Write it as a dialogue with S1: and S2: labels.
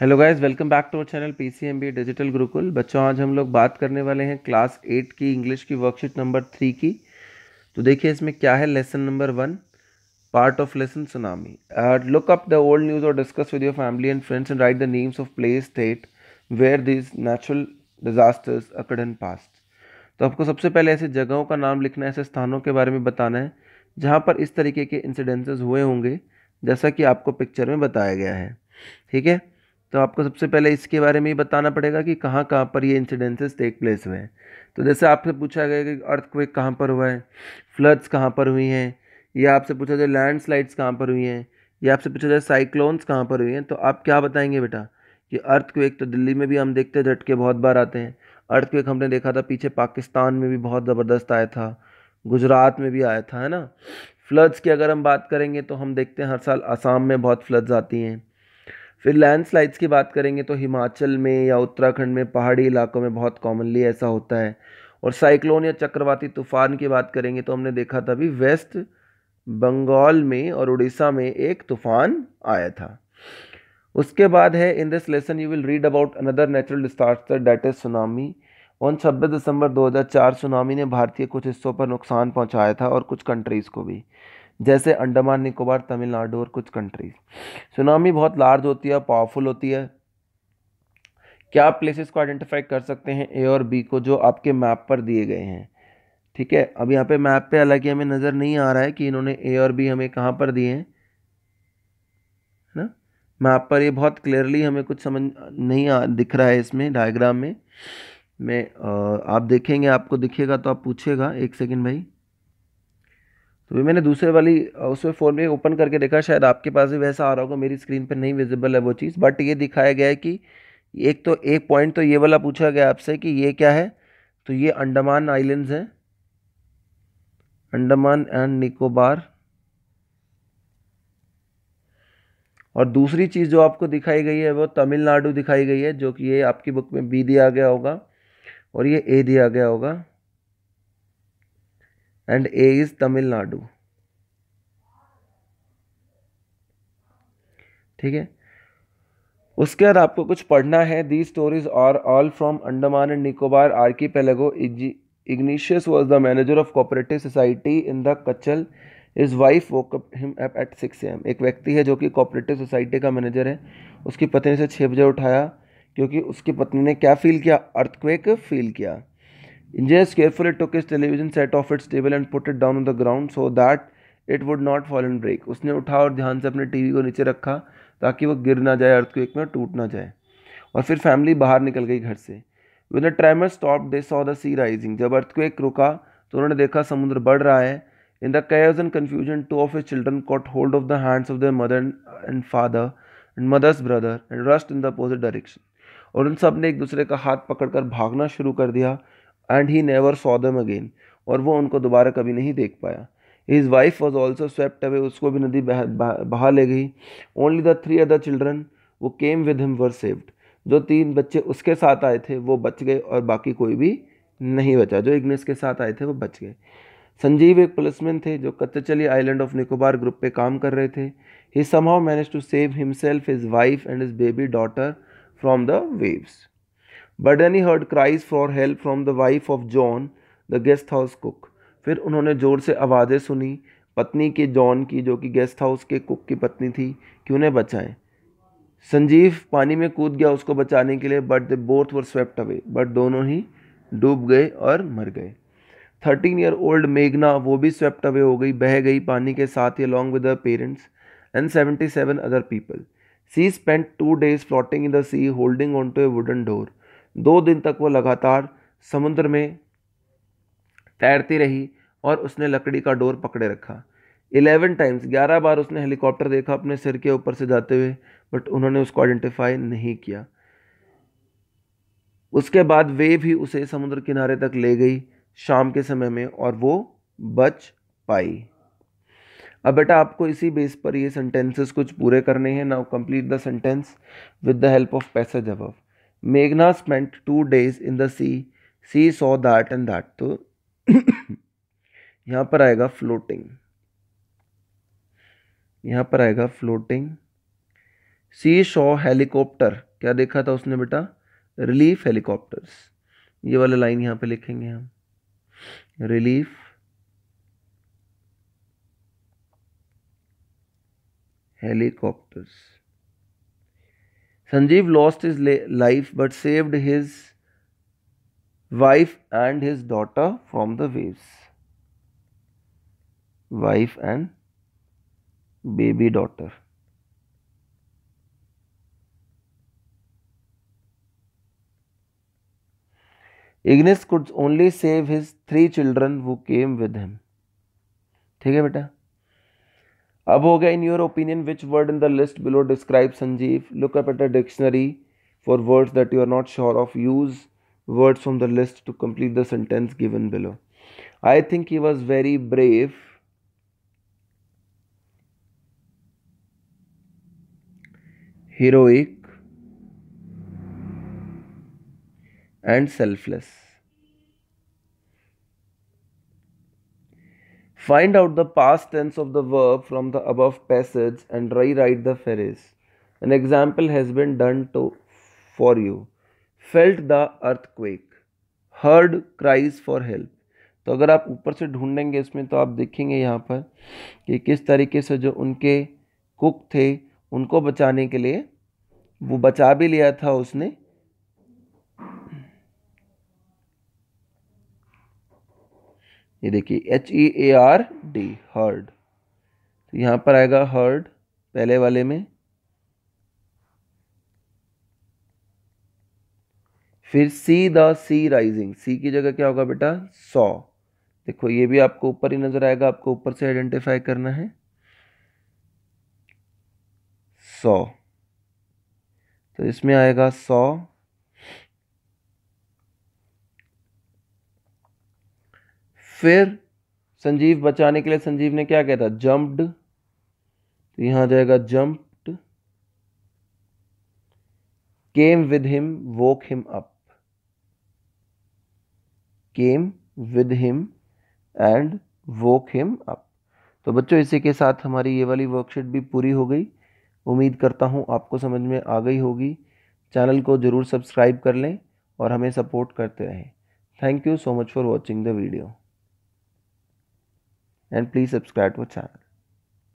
S1: Hello guys welcome back to our channel PCMB digital Gurukul बच्चों आज हम लोग बात करने वाले हैं क्लास एट की इंग्लिश की वर्कशीट नंबर थ्री की तो देखिए इसमें क्या है lesson number one part of lesson tsunami look up the old news और discuss with your family and friends and write the names of place state where these natural disasters occurred in past तो आपको सबसे पहले ऐसे जगहों का नाम लिखना है ऐसे स्थानों के बारे में बताना है जहाँ पर इस तरीके के इंसिडेंसेस हुए होंगे जैसा कि आपको पिक्चर में बताया गया है ठीक है तो आपको सबसे पहले इसके बारे में ही बताना पड़ेगा कि कहाँ कहाँ पर ये इंसिडेंसेस टेक प्लेस हुए हैं तो जैसे आपसे पूछा गया कि अर्थ अर्थक्वेक कहाँ पर हुआ है फ्लड्स कहाँ पर हुई हैं या आपसे पूछा जाए स्लाइड्स कहाँ पर हुई हैं या आपसे पूछा जाए साइक्लोन्स कहाँ पर हुई हैं तो आप क्या बताएंगे बेटा कि अर्थ अर्थक्वेक तो दिल्ली में भी हम देखते हैं झटके बहुत बार आते हैं अर्थ अर्थक्वेक हमने देखा था पीछे पाकिस्तान में भी बहुत ज़बरदस्त आया था गुजरात में भी आया था है ना फ्लड्स की अगर हम बात करेंगे तो हम देखते हैं हर साल आसाम में बहुत फ्लड्स आती हैं फिर लैंडस्लाइड्स की बात करेंगे तो हिमाचल में या उत्तराखंड में पहाड़ी इलाकों में बहुत कॉमनली ऐसा होता है और साइक्लोन या चक्रवाती तूफान की बात करेंगे तो हमने देखा था अभी वेस्ट बंगाल में और उड़ीसा में एक तूफान आया था उसके बाद है in this lesson you will read about another natural disaster that is tsunami on छब्बीस दिसंबर 2004 सुनामी ने भारतीय कुछ हिस्सों पर नुकसान पहुंचाया था और कुछ कंट्रीज़ को भी जैसे अंडमान निकोबार तमिलनाडु और कुछ कंट्रीज सुनामी बहुत लार्ज होती है पावरफुल होती है क्या आप प्लेसेस को आइडेंटिफाई कर सकते हैं ए और बी को जो आपके मैप पर दिए गए हैं ठीक है अब यहाँ पे मैप पे हालांकि हमें नज़र नहीं आ रहा है कि इन्होंने ए और बी हमें कहाँ पर दिए हैं ना मैप पर ये बहुत क्लियरली हमें कुछ समझ नहीं आ, दिख रहा है इसमें डायग्राम में मैं आप देखेंगे आपको दिखेगा तो आप पूछेगा एक सेकेंड भाई तो मैंने दूसरे वाली उसमें फ़ोन में ओपन करके देखा शायद आपके पास भी वैसा आ रहा होगा मेरी स्क्रीन पर नहीं विजिबल है वो चीज़ बट ये दिखाया गया है कि एक तो एक पॉइंट तो ये वाला पूछा गया आपसे कि ये क्या है तो ये अंडमान आइलैंड्स हैं अंडमान एंड निकोबार और दूसरी चीज़ जो आपको दिखाई गई है वो तमिलनाडु दिखाई गई है जो कि ये आपकी बुक में बी दिया गया होगा और ये ए दिया गया होगा एंड ए इज तमिलनाडु ठीक है उसके बाद आपको कुछ पढ़ना है the stories are all from Andaman and Nicobar archipelago Ignatius was the manager of cooperative society in the Katchal his wife woke him up at six AM एक व्यक्ति है जो कि कोऑपरेटिव सोसाइटी का मैनेजर है उसकी पत्नी से छः बजे उठाया क्योंकि उसकी पत्नी ने क्या फील किया अर्थक्वेक फील किया Ingenious carefully took his television set off its table and put it down on the ground so that it would not fall and break उसने उठा और ध्यान से अपने टीवी को नीचे रखा ताकि वो गिर ना जाए अर्थक्वेक में टूट ना जाए और फिर फैमिली बाहर निकल गई घर से with a tremor stop they saw the sea rising जब अर्थक्वेक रुका तो उन्होंने देखा समुद्र बढ़ रहा है in the chaos and confusion two of his children caught hold of the hands of the mother and father and mother's brother and rushed in the opposite direction और उन सब ने एक दूसरे का हाथ पकड़कर भागना शुरू कर दिया and he never saw them again और वो उनको दोबारा कभी नहीं देख पाया his wife was also swept away उसको भी नदी बहा, बहा, ले गई only the three other children who came with him were saved जो तीन बच्चे उसके साथ आए थे वो बच गए और बाकी कोई भी नहीं बचा जो इग्नेस के साथ आए थे वो बच गए संजीव एक पुलिसमैन थे जो Katchal island of Nicobar group पे काम कर रहे थे he somehow manage to save himself his wife and his baby daughter from the waves but then he heard cries for help from the wife of John the guest house cook फिर उन्होंने ज़ोर से आवाज़ें सुनी पत्नी के John की जो कि गेस्ट हाउस के कुक की पत्नी थी कि उन्हें बचाएं संजीव पानी में कूद गया उसको बचाने के लिए but the both were swept away but दोनों ही डूब गए और मर गए थर्टीन ईयर ओल्ड मेघना वो भी स्वेप्ट अवे हो गई बह गई पानी के साथ ही along with parents and seventy seven other people she spent two days floating in the sea holding on to a wooden door दो दिन तक वो लगातार समुद्र में तैरती रही और उसने लकड़ी का डोर पकड़े रखा इलेवन टाइम्स ग्यारह बार उसने हेलीकॉप्टर देखा अपने सिर के ऊपर से जाते हुए बट उन्होंने उसको आइडेंटिफाई नहीं किया उसके बाद वे भी उसे समुद्र किनारे तक ले गई शाम के समय में और वो बच पाई अब बेटा आपको इसी बेस पर ये सेंटेंसेस कुछ पूरे करने हैं now complete the sentence with the help of passage above मेघना spent two days in the sea sea so that and that तो यहां पर आएगा फ्लोटिंग यहां पर आएगा फ्लोटिंग सी शो हेलीकॉप्टर क्या देखा था उसने बेटा रिलीफ हेलीकॉप्टर्स ये वाला लाइन यहां पे लिखेंगे हम relief helicopters Sanjeev lost his life but saved his wife and his daughter from the waves. Wife and baby daughter. Ignis could only save his three children who came with him. ठीक है बेटा अब हो गया in your opinion which word in the list below describe Sanjeev look up at a dictionary for words that you are not sure of use words from the list to complete the sentence given below I think he was very brave heroic and selfless find out the past tense of the verb from the above passage and rewrite the phrases an example has been done to for you felt the earthquake heard cries for help तो अगर आप ऊपर से ढूंढेंगे इसमें तो आप देखेंगे यहाँ पर कि किस तरीके से जो उनके कुक थे उनको बचाने के लिए वो बचा भी लिया था उसने ये देखिए H E A R D heard तो यहाँ पर आएगा हर्ड पहले वाले में फिर see the sea rising sea की जगह क्या होगा बेटा सौ देखो ये भी आपको ऊपर ही नजर आएगा आपको ऊपर से आइडेंटिफाई करना है सौ तो इसमें आएगा सौ फिर संजीव बचाने के लिए संजीव ने क्या कहता था जम्प्ड तो यहां जाएगा jumped came with him woke him up came with him and woke him up तो बच्चों इसी के साथ हमारी ये वाली वर्कशीट भी पूरी हो गई उम्मीद करता हूँ आपको समझ में आ गई होगी चैनल को ज़रूर सब्सक्राइब कर लें और हमें सपोर्ट करते रहें thank you so much for watching the video and please subscribe to our channel.